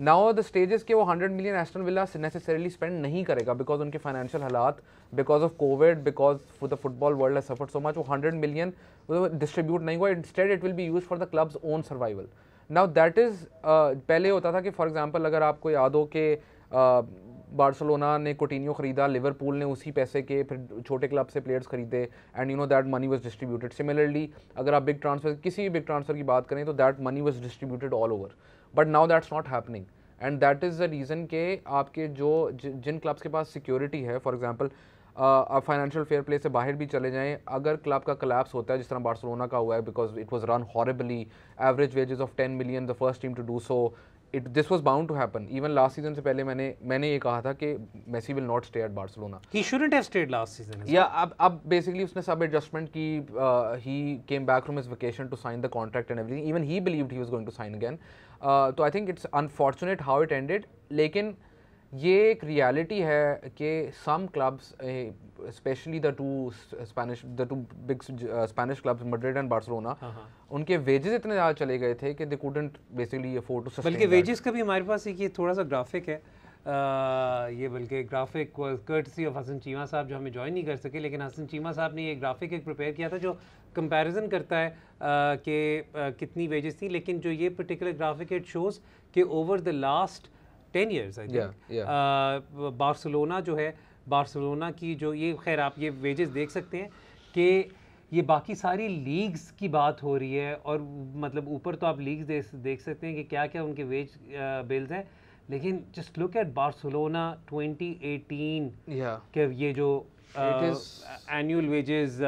[SPEAKER 2] now the stages के वो hundred million Aston Villa necessarily spend नहीं करेगा बिकॉज उनके फाइनेंशियल हालात because of Covid because the football world suffer so much वो हंड्रेड मिलियन डिस्ट्रीब्यूट नहीं हुआ instead it will be use for the clubs own survival now that is पहले होता था कि फॉर एग्जांपल अगर आपको याद हो कि uh, बार्सलोना ने कोटिनियो खरीदा लिवरपूल ने उसी पैसे के फिर छोटे क्लब से प्लेयर्स खरीदे and you know that money was distributed similarly अगर आप बिग ट्रांसफर किसी भी बिग ट्रांसफर की बात करें तो that money was distributed all over but now that's not happening and that is the reason के आपके जो जिन क्लब्स के पास सिक्योरिटी है फॉर एग्जाम्पल आप फाइनेंशियल फेयर प्ले से बाहर भी चले जाएं अगर क्लब का कलेप्स होता है जिस तरह बार्सलोना का हुआ है because it was run horribly average wages of ten million the first team to do so it this was bound to happen even last season से पहले मैंने मैंने ये कहा था कि Messi will not stay at Barcelona he shouldn't have stayed last season या अब अब बेसिकली उसने सब एडजस्टमेंट की he came back from his vacation to sign the contract and everything even he believed he was going to sign again तो I think it's unfortunate how it ended लेकिन ये एक रियलिटी है कि some clubs specially the two Spanish the two big Spanish clubs Madrid and Barcelona उनके wages इतने ज़्यादा चले गए थे कि दे कूडेंट बेसिकली ये फोटो बल्कि वेजेस
[SPEAKER 1] का भी हमारे पास एक ये थोड़ा सा ग्राफिक है आ, ये बल्कि graphic courtesy of Hasan Cheema साहब जो हमें ज्वाइन नहीं कर सके लेकिन हसन चीमा साहब ने ये ग्राफिक एक प्रिपेयर किया था जो कंपैरिजन करता है कि कितनी वेजेस थी लेकिन जो ये पर्टिकुलर ग्राफिक इट शोज़ कि over the last ten years I think Barcelona जो है बार्सिलोना की जो ये खैर आप ये वेजेस देख सकते हैं कि ये बाकी सारी लीग्स की बात हो रही है और मतलब ऊपर तो आप लीग्स दे, देख सकते हैं कि क्या क्या उनके वेज बिल्स uh, हैं लेकिन just look at Barcelona 2018 yeah. के ये जो एनुअल वेजेस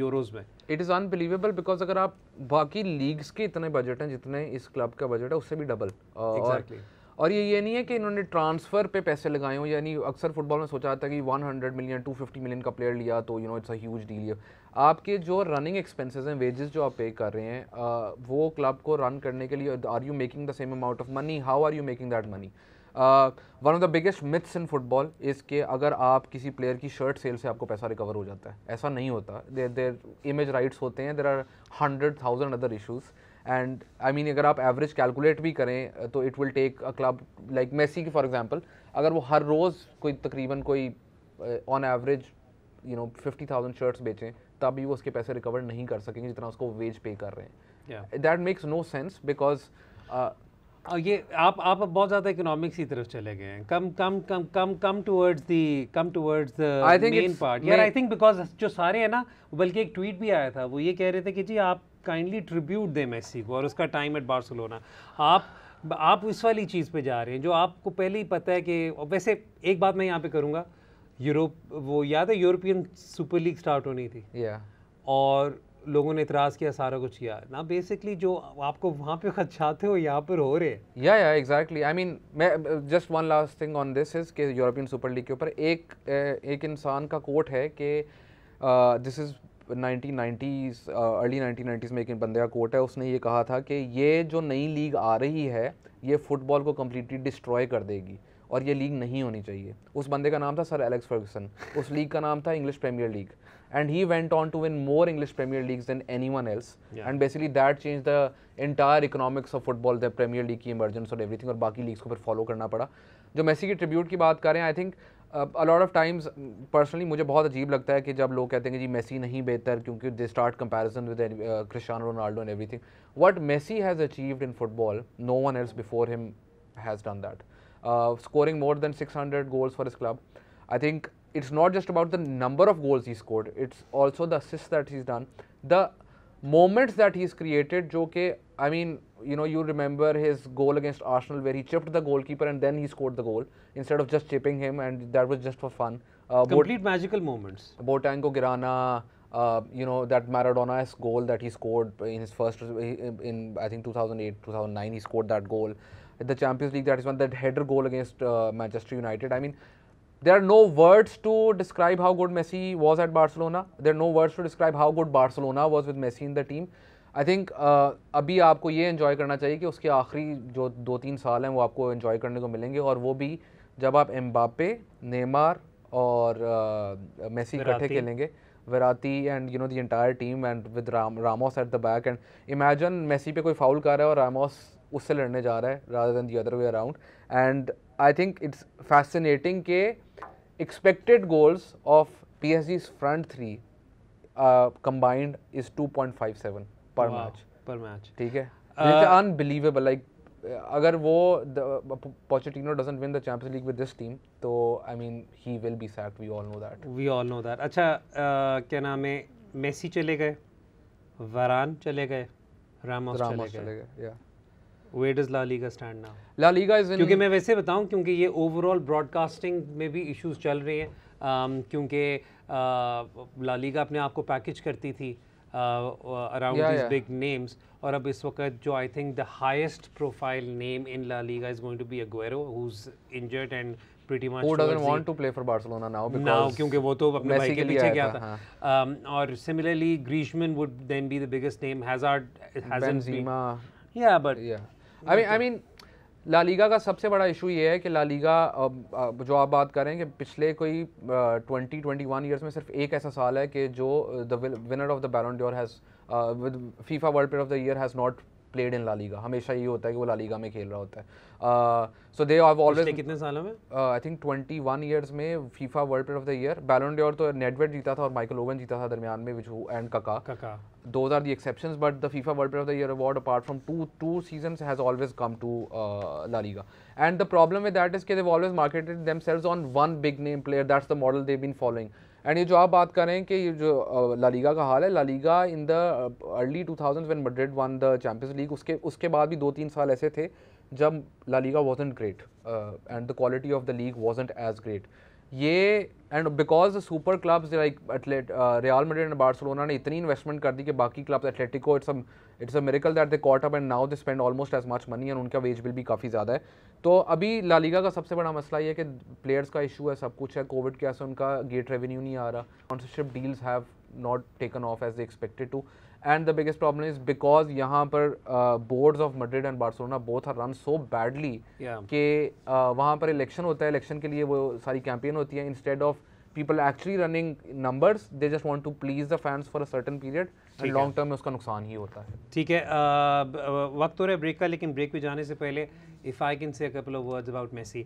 [SPEAKER 2] यूरोज में इट इज़ अनबिलीवेबल बिकॉज अगर आप बाकी लीग्स के इतने बजट हैं जितने इस क्लब का बजट है उससे भी डबल uh, exactly. और और ये ये नहीं है कि इन्होंने ट्रांसफ़र पे पैसे लगाए हों यानी अक्सर फुटबॉल में सोचा था कि 100 मिलियन 250 मिलियन का प्लेयर लिया तो you know it's a huge deal आपके जो रनिंग एक्सपेंसेस हैं वेजेस जो आप पे कर रहे हैं आ, वो क्लब को रन करने के लिए are you making the same amount of money how are you making that money one of the biggest myths in football is के अगर आप किसी प्लेयर की शर्ट सेल से आपको पैसा रिकवर हो जाता है ऐसा नहीं होता देर देर इमेज राइट्स होते हैं there are hundred thousand other issues and I mean अगर आप एवरेज कैलकुलेट भी करें तो it will take a club like Messi की फॉर एग्जांपल अगर वो हर रोज़ कोई तकरीबन कोई on average you know fifty thousand shirts बेचें तब भी वो उसके पैसे रिकवर नहीं कर सकेंगे जितना उसको वेज पे कर रहे हैं that makes no sense because ये आप आप बहुत ज़्यादा इकोनॉमिक्स की तरफ चले गए हैं come come
[SPEAKER 1] come come come towards the come towards the main part यार आई थिंक बिकॉज जो सारे हैं ना बल्कि एक ट्वीट भी आया था वो ये कह रहे थे कि जी आप काइंडली ट्रिब्यूट दें मैसी को और उसका टाइम एट बार्सिलोना आप आप उस वाली चीज़ पे जा रहे हैं जो आपको पहले ही पता है कि वैसे एक बात मैं यहाँ पे करूँगा यूरोप वो याद है यूरोपियन सुपर लीग स्टार्ट होनी थी yeah. और लोगों ने इतराज़ किया सारा कुछ किया ना बेसिकली जो आपको वहाँ पे खदशाते हो यहाँ पर हो रहे
[SPEAKER 2] या या एग्जैक्टली आई मीन मैं just one last thing on this is के यूरोपियन सुपर लीग के ऊपर एक एक इंसान का कोट है कि this uh, is 1990s early 1990s में एक बंदे का कोट है उसने ये कहा था कि ये जो नई लीग आ रही है ये फुटबॉल को कम्प्लीटली डिस्ट्रॉय कर देगी और ये लीग नहीं होनी चाहिए उस बंदे का नाम था सर एलेक्स फर्गसन उस लीग का नाम था English Premier League and he went on to win more English Premier League than anyone else and basically that change the entire economics of football the Premier League की emergence और everything और बाकी leagues को फिर follow करना पड़ा जो Messi की ट्रिब्यूट की बात करें I think a lot of times personally मुझे बहुत अजीब लगता है कि जब लोग कहते हैं कि जी मेसी नहीं बेहतर क्योंकि they start comparison with Cristiano Ronaldo and everything what Messi has achieved in football no one else before him has done that scoring more than six hundred goals for his club I think it's not just about the number of goals he score it's also the assists that is done the moments that he's created Joke, I mean you know you remember his goal against Arsenal where he chipped the goalkeeper and then he scored the goal instead of just chipping him and that was just for fun uh, complete magical moments Botango Girana uh, you know that Maradona goal that he scored in his first in I think 2008 2009 he scored that goal the Champions League that is one that header goal against uh, Manchester United I mean there are no words to describe how good Messi was at Barcelona. There are no words to describe how good Barcelona was with Messi in the team. I think uh, अभी आपको ये enjoy करना चाहिए कि उसके आखिरी जो दो तीन साल हैं वो आपको इन्जॉय करने को मिलेंगे और वो भी जब आप एम्बापे नेमार और मेसी uh, इकट्ठे खेलेंगे विराती and you know the entire team and with राम Ramos at the back and imagine Messi पे कोई फाउल कर रहा है और रामोस उससे लड़ने जा रहा है rather than the other way around and I think it's fascinating के expected goals of P S G front three combined is two point five seven per match per match ठीक है अनबिलीवेबल uh, लाइक अगर वो Pochettino doesn't win the Champions League with this team तो I mean he will be sacked we all know that
[SPEAKER 1] we all know that अच्छा uh, क्या नाम है Messi चले गए वरान चले गए रामोस चले गए Where does La Liga stand now?
[SPEAKER 2] La Liga is in क्योंकि
[SPEAKER 1] मैं वैसे बताऊं क्योंकि ये ओवरऑल ब्रॉडकास्टिंग में भी इश्यूज चल रहे हैं um, क्योंकि ला लीगा अपने आप को पैकेज करती थी अराउंड दीज बिग नेम्स और अब इस वक्त जो I think the highest profile name in La Liga is going to be Aguero who is injured and pretty much who doesn't want to play for
[SPEAKER 2] barcelona now because now क्योंकि वो तो अपने भाई के पीछे गया था,
[SPEAKER 1] था हाँ. um, और similarly griezmann would then be the biggest name hazard hasn't benzema been,
[SPEAKER 2] yeah but yeah I mean I mean La Liga का सबसे बड़ा इशू ये है कि लालीगा जो आप बात करें कि पिछले कोई ट्वेंटी ट्वेंटी वन ईयर्स में सिर्फ एक ऐसा साल है कि जो the winner of the Ballon has FIFA World Player of the Year has not played in La Liga हमेशा ये होता है कि वो लालीगा में खेल रहा होता है सो दे हैव ऑलवेज कितने सालों में I think twenty one years में FIFA World Player of the Year Ballon और तो नेडवेड जीता था और माइकल ओवन जीता था दरमियान में which who and Kaka though are the exception but the FIFA World Player of the Year award apart from two two season has always come to La Liga and the problem with that is के they've always marketed them on one big name player that's the model they been following and ये जो आप बात करें कि ये जो La Liga का हाल है La Liga in the early two thousand one Madrid won the Champions League उसके उसके बाद भी दो तीन साल ऐसे थे जब La Liga wasn't great and the quality of the league wasn't as great yeah and because super clubs like एटलेट रियाल मेड्रिड एंड बार्सलोना ने इतनी इन्वेस्टमेंट कर दी कि बाकी clubs Atletico it's it's a miracle that they caught up and now they spend almost as much money and उनका wage bill भी काफ़ी ज़्यादा है तो अभी लालीगा का सबसे बड़ा मसला ये है कि प्लेयर्स का इशू है सब कुछ है कोविड के ऐसे उनका गेट रेवेन्यू नहीं आ रहा sponsorship deals have not taken off as expected to and the biggest problem is because यहाँ पर boards of Madrid and Barcelona both are run so badly कि uh, वहाँ पर इलेक्शन होता है इलेक्शन के लिए वो सारी कैंपेन होती है instead of people actually running numbers they just want to please the fans for a certain period long term में उसका नुकसान ही होता है
[SPEAKER 1] ठीक है वक्त हो रहा है ब्रेक का लेकिन ब्रेक में जाने से पहले if I can say couple of words about Messi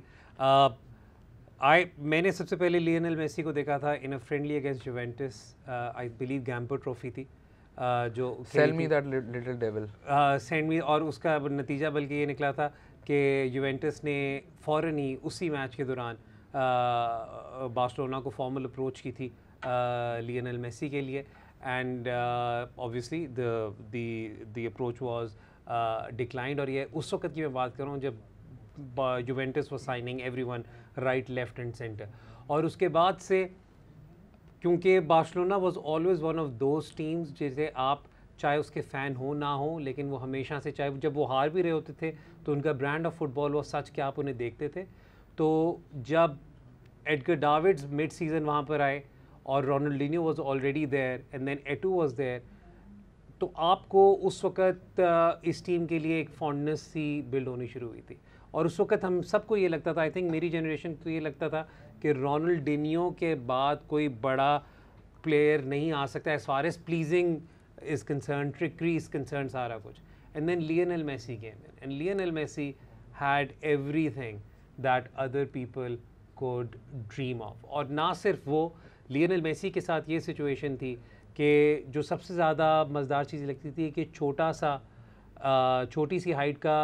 [SPEAKER 1] I मैंने सबसे पहले लियनल मेसी को देखा था in a friendly against Juventus I believe Gamper trophy थी uh, जो sell me that little devil send me और उसका नतीजा बल्कि ये निकला था कि यूवेंटस ने फ़ौर ही उसी मैच के दौरान बार्सलोना को फॉर्मल अप्रोच की थी लियनल मेसी के लिए and obviously the the approach was declined और ये उस वक्त की मैं बात कर रहा हूँ जब Juventus was signing everyone right left and centre और उसके बाद से क्योंकि Barcelona was always one of those teams जिसे आप चाहे उसके फ़ैन हो ना हो लेकिन वो हमेशा से चाहे जब वो हार भी रहे होते थे तो उनका ब्रांड ऑफ फुटबॉल वो सच के आप उन्हें देखते थे तो जब एडगर डाविड्स मिड सीज़न वहाँ पर आए और Ronaldinho was already there and then Eto'o was there तो आपको उस वक्त इस टीम के लिए एक फॉन्डनेस सी बिल्ड होनी शुरू हुई थी और उस वक्त हम सबको ये लगता था आई थिंक मेरी जनरेशन को ये लगता था कि रोनल्डिनियो के बाद कोई बड़ा प्लेयर नहीं आ सकता as far as pleasing is concern trickery is concern सारा कुछ and then Lionel Messi in and L Messi had everything that other people could dream of और ना सिर्फ वो लियोनल मेसी के साथ ये सिचुएशन थी कि जो सबसे ज़्यादा मज़ेदार चीज़ लगती थी कि छोटा सा छोटी सी हाइट का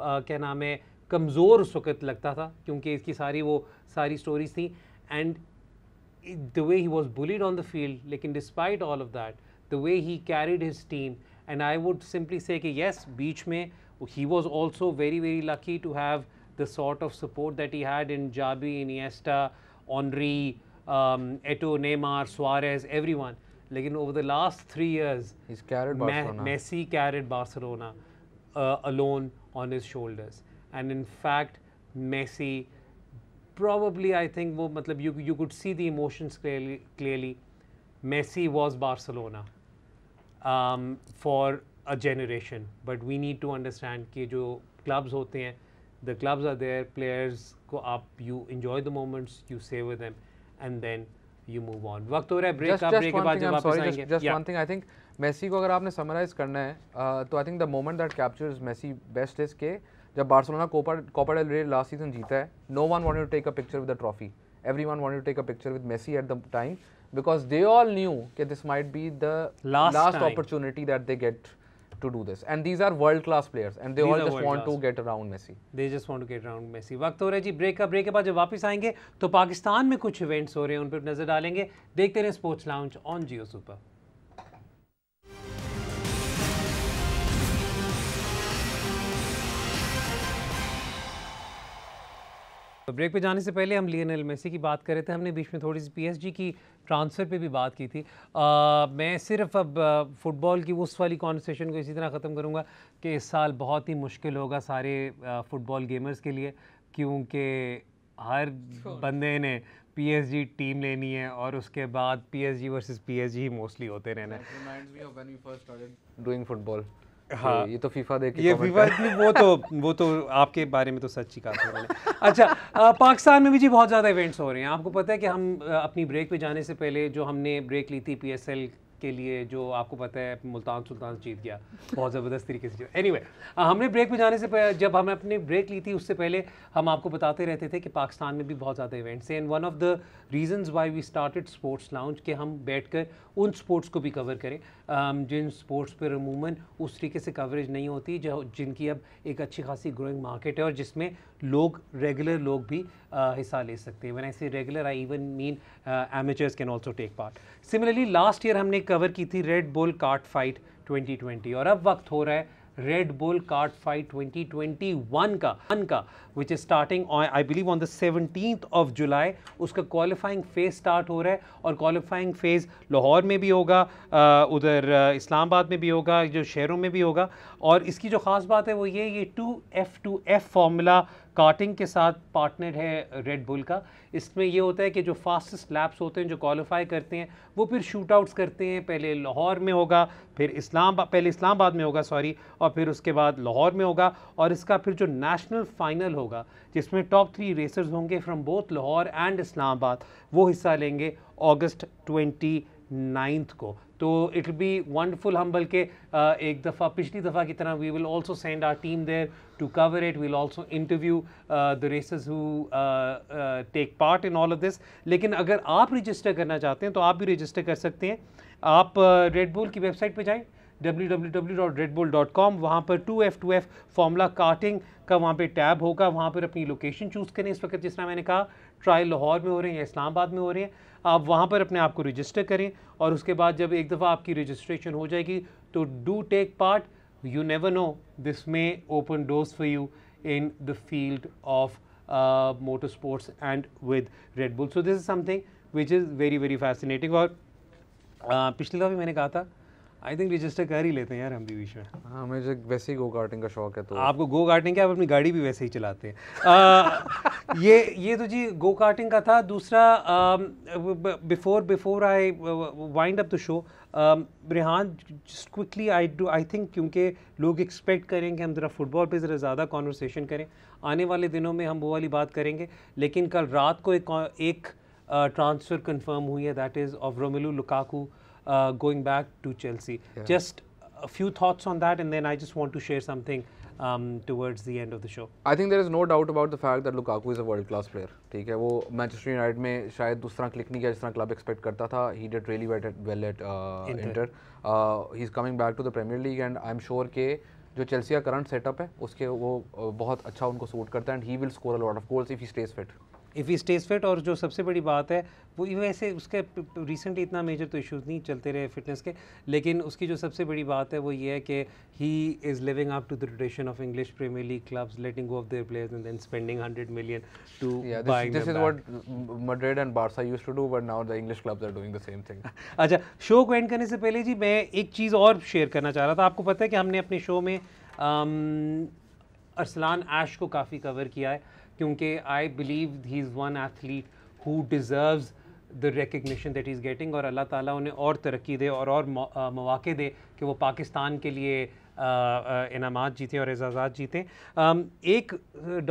[SPEAKER 1] क्या नाम है कमज़ोर उस वक्त लगता था क्योंकि इसकी सारी वो सारी स्टोरीज थी and the way he was bullied on the field लेकिन despite all of that the way he carried his team and I would simply say कि येस बीच में he was also very very lucky to have the sort of support that he had in जाबी Iniesta Henry um, Eto, Neymar, Suarez, everyone. Lekin over the last three years, he's carried Barcelona. Messi carried Barcelona uh, alone on his shoulders, and in fact, Messi probably I think wo, matlab, you you could see the emotions clearly. Clearly, Messi was Barcelona um, for a generation, but we need to understand that clubs the clubs are there, players को up, you enjoy the moments, you savor them. And then you move on वक्त हो रहा है break का break के बाद जब वापस आएंगे just one
[SPEAKER 2] thing I think Messi को अगर आपने समराइज करना है uh, तो I think the moment that captures Messi best is के जब Barcelona Copa Copa del Rey last season जीता है no one wanted to take a picture with the trophy everyone wanted to take a picture with Messi at the time because they all knew that this might be the last, last opportunity that they get to do this. And these are world class players and they these all just want to get around Messi.
[SPEAKER 1] They just want to get around Messi. वक्त हो रहा है जी Break up. Break के बाद जब वापस आएंगे तो पाकिस्तान में कुछ इवेंट्स हो रहे हैं उन पर नजर डालेंगे देखते रहे sports lounge on Jio super तो ब्रेक पे जाने से पहले हम लियोनेल मेसी की बात कर रहे थे हमने बीच में थोड़ी सी पीएसजी की ट्रांसफ़र पे भी बात की थी आ, मैं सिर्फ अब फुटबॉल की उस वाली कॉन्वर्सेशन को इसी तरह ख़त्म करूँगा कि इस साल बहुत ही मुश्किल होगा सारे फुटबॉल गेमर्स के लिए क्योंकि हर बंदे ने पीएसजी टीम लेनी है और उसके बाद पीएसजी वर्सेस पीएसजी ही मोस्टली होते रहना
[SPEAKER 2] है डूइंग फुटबॉल तो हाँ ये तो फीफा देख ये
[SPEAKER 1] फीफा वो तो वो तो आपके बारे में तो सच ही कहा उन्होंने अच्छा पाकिस्तान में भी जी बहुत ज़्यादा इवेंट्स हो रहे हैं आपको पता है कि हम अपनी ब्रेक पे जाने से पहले जो हमने ब्रेक ली थी पीएसएल के लिए जो आपको पता है मुल्तान सुल्तान जीत गया बहुत ज़बरदस्त तरीके से जीता एनी anyway, हमने ब्रेक में जाने से जब हमने अपने ब्रेक ली थी उससे पहले हम आपको बताते रहते थे कि पाकिस्तान में भी बहुत ज़्यादा इवेंट्स हैं and one of the reasons why we started sports lounge के हम बैठकर उन स्पोर्ट्स को भी कवर करें जिन स्पोर्ट्स पर अमूमन उस तरीके से कवरेज नहीं होती जो जिनकी अब एक अच्छी खासी ग्रोइंग मार्केट है और जिसमें लोग रेगुलर लोग भी हिस्सा ले सकते हैं वन ऐसे regular I even mean amateurs can also take part similarly last year हमने कवर की थी रेड बोल कार्ट फाइट 2020 और अब वक्त हो रहा है रेड बुल कार्ड फाइट 2021 का वन का which is starting I believe on the seventeen of July उसका क्वालिफाइंग फेज स्टार्ट हो रहा है और क्वालिफाइंग फेज लाहौर में भी होगा उधर इस्लामाबाद में भी होगा जो शहरों में भी होगा और इसकी जो ख़ास बात है वो ये ये two F two F formula karting के साथ पार्टनर है रेड बुल का इसमें ये होता है कि जो फास्टेस्ट लैप्स होते हैं जो क्वालिफाई करते हैं वो फिर शूट आउट्स करते हैं पहले लाहौर में होगा फिर इस्लाम पहले इस्लामाबाद में होगा सॉरी और फिर उसके बाद लाहौर में होगा और इसका फिर जो नेशनल फाइनल होगा जिसमें टॉप थ्री रेसर्स होंगे from both Lahore and Islamabad वो हिस्सा लेंगे ऑगस्ट ट्वेंटी नाइन्थ को तो इट बी वंडरफुल हम बल्कि एक दफ़ा पिछली दफ़ा की तरह we will also send our team there to cover it we'll also interview the races who take part in all of this लेकिन अगर आप रजिस्टर करना चाहते हैं तो आप भी रजिस्टर कर सकते हैं आप रेड uh, की वेबसाइट पर जाएँ www.redbull.com वहाँ पर 2F2F फॉर्मूला कार्टिंग का वहाँ पे टैब होगा वहाँ पर अपनी लोकेशन चूज़ करें इस वक्त जिस तरह मैंने कहा ट्रायल लाहौर में हो रहे हैं या इस्लामाबाद में हो रहे हैं आप वहाँ पर अपने आप को रजिस्टर करें और उसके बाद जब एक दफ़ा आपकी रजिस्ट्रेशन हो जाएगी तो do take part you never know this may open doors for you in the field of motor sports and with Red Bull so this is something which is very very fascinating और uh, पिछली दफ़ा भी मैंने कहा था I think register कर ही लेते हैं यार हम भी बीच हाँ हमें वैसे ही गो कार्टिंग का शौक है तो आपको गो कार्टिंग क्या आप अपनी गाड़ी भी वैसे ही चलाते हैं आ, ये ये तो जी गो कार्टिंग का था दूसरा before before I wind up the show Rehan just quickly I do I think क्योंकि लोग एक्सपेक्ट करें कि हम ज़रा फुटबॉल पे ज़रा ज़्यादा कॉन्वर्सेशन करें आने वाले दिनों में हम वो वाली बात करेंगे लेकिन कल रात को एक ट्रांसफ़र कन्फर्म हुई है that is of Romelu Lukaku Uh, going back to Chelsea. Just a few thoughts on that and then I just want to share something um, towards the end of the show.
[SPEAKER 2] I think there is no doubt about the fact that Lukaku is a world-class player. Okay, wo Manchester United mein shayad dusra click nahi kiya jis club expect karta He did really well at, well at uh, Inter. Uh, he's coming back to the Premier League and I'm sure ke jo Chelsea ka current setup hai, uske wo suit karta he will score a lot of goals if he stays fit. If he
[SPEAKER 1] stays fit और जो सबसे बड़ी बात है वो वैसे उसके recently इतना मेजर तो इश्यूज नहीं चलते रहे फिटनेस के लेकिन उसकी जो सबसे बड़ी बात है वो ये है कि he is living up to the tradition of English Premier League clubs letting go of their players and then spending 100 million to buying this is what Madrid and
[SPEAKER 2] Barca used to do but now
[SPEAKER 1] the English clubs are doing the same thing
[SPEAKER 2] अच्छा show को end
[SPEAKER 1] करने से पहले जी मैं एक चीज़ और share करना चाह रहा था आपको पता है कि हमने अपने शो में अरसलान ऐश को काफ़ी कवर किया है क्योंकि I believe he is one athlete who deserves the recognition that is getting और अल्लाह ताला उन्हें और तरक्की दे और और मौाक़े दे कि वो पाकिस्तान के लिए इनाम जीतें और एजाज़ात जीतें एक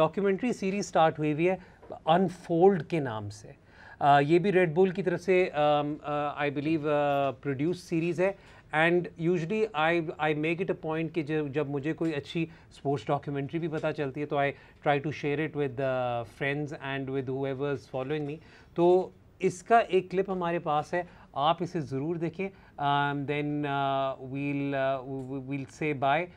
[SPEAKER 1] डॉक्यूमेंट्री सीरीज़ स्टार्ट हुई हुई है अनफोल्ड के नाम से ये भी रेड बुल की तरफ से आई बिलीव प्रोड्यूस सीरीज़ है and usually I I make it a point कि जब जब मुझे कोई अच्छी स्पोर्ट्स डॉक्यूमेंट्री भी पता चलती है तो I try to share it with friends and with whoever's following me तो इसका एक क्लिप हमारे पास है आप इसे ज़रूर देखें then we'll we'll say bye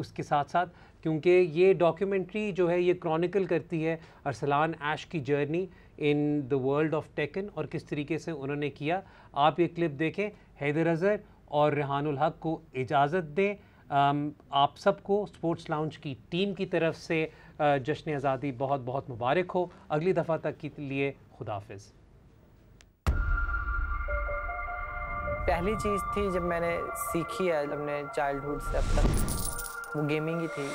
[SPEAKER 1] उसके साथ साथ क्योंकि ये डॉक्यूमेंट्री जो है ये क्रॉनिकल करती है अरसलान ऐश की journey in the world of Tekken और किस तरीके से उन्होंने किया आप ये क्लिप देखें हैदर अजहर और रिहानुल हक को इजाज़त दें आप सबको स्पोर्ट्स लाउंज की टीम की तरफ से जश्न आज़ादी बहुत बहुत मुबारक हो अगली दफ़ा तक के लिए खुदाफिज
[SPEAKER 3] पहली चीज़ थी जब मैंने सीखी है अपने चाइल्डहुड से अब तक वो गेमिंग ही थी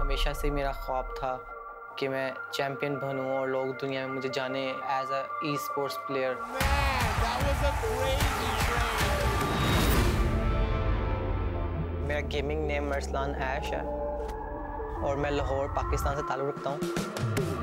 [SPEAKER 1] हमेशा से मेरा ख्वाब था कि मैं चैम्पियन बनूं और लोग दुनिया में मुझे जाने as a esports player That was a crazy train.
[SPEAKER 3] मेरा गेमिंग नेम मर्सलान ऐश है और मैं लाहौर पाकिस्तान से ताल्लुक़ रखता हूँ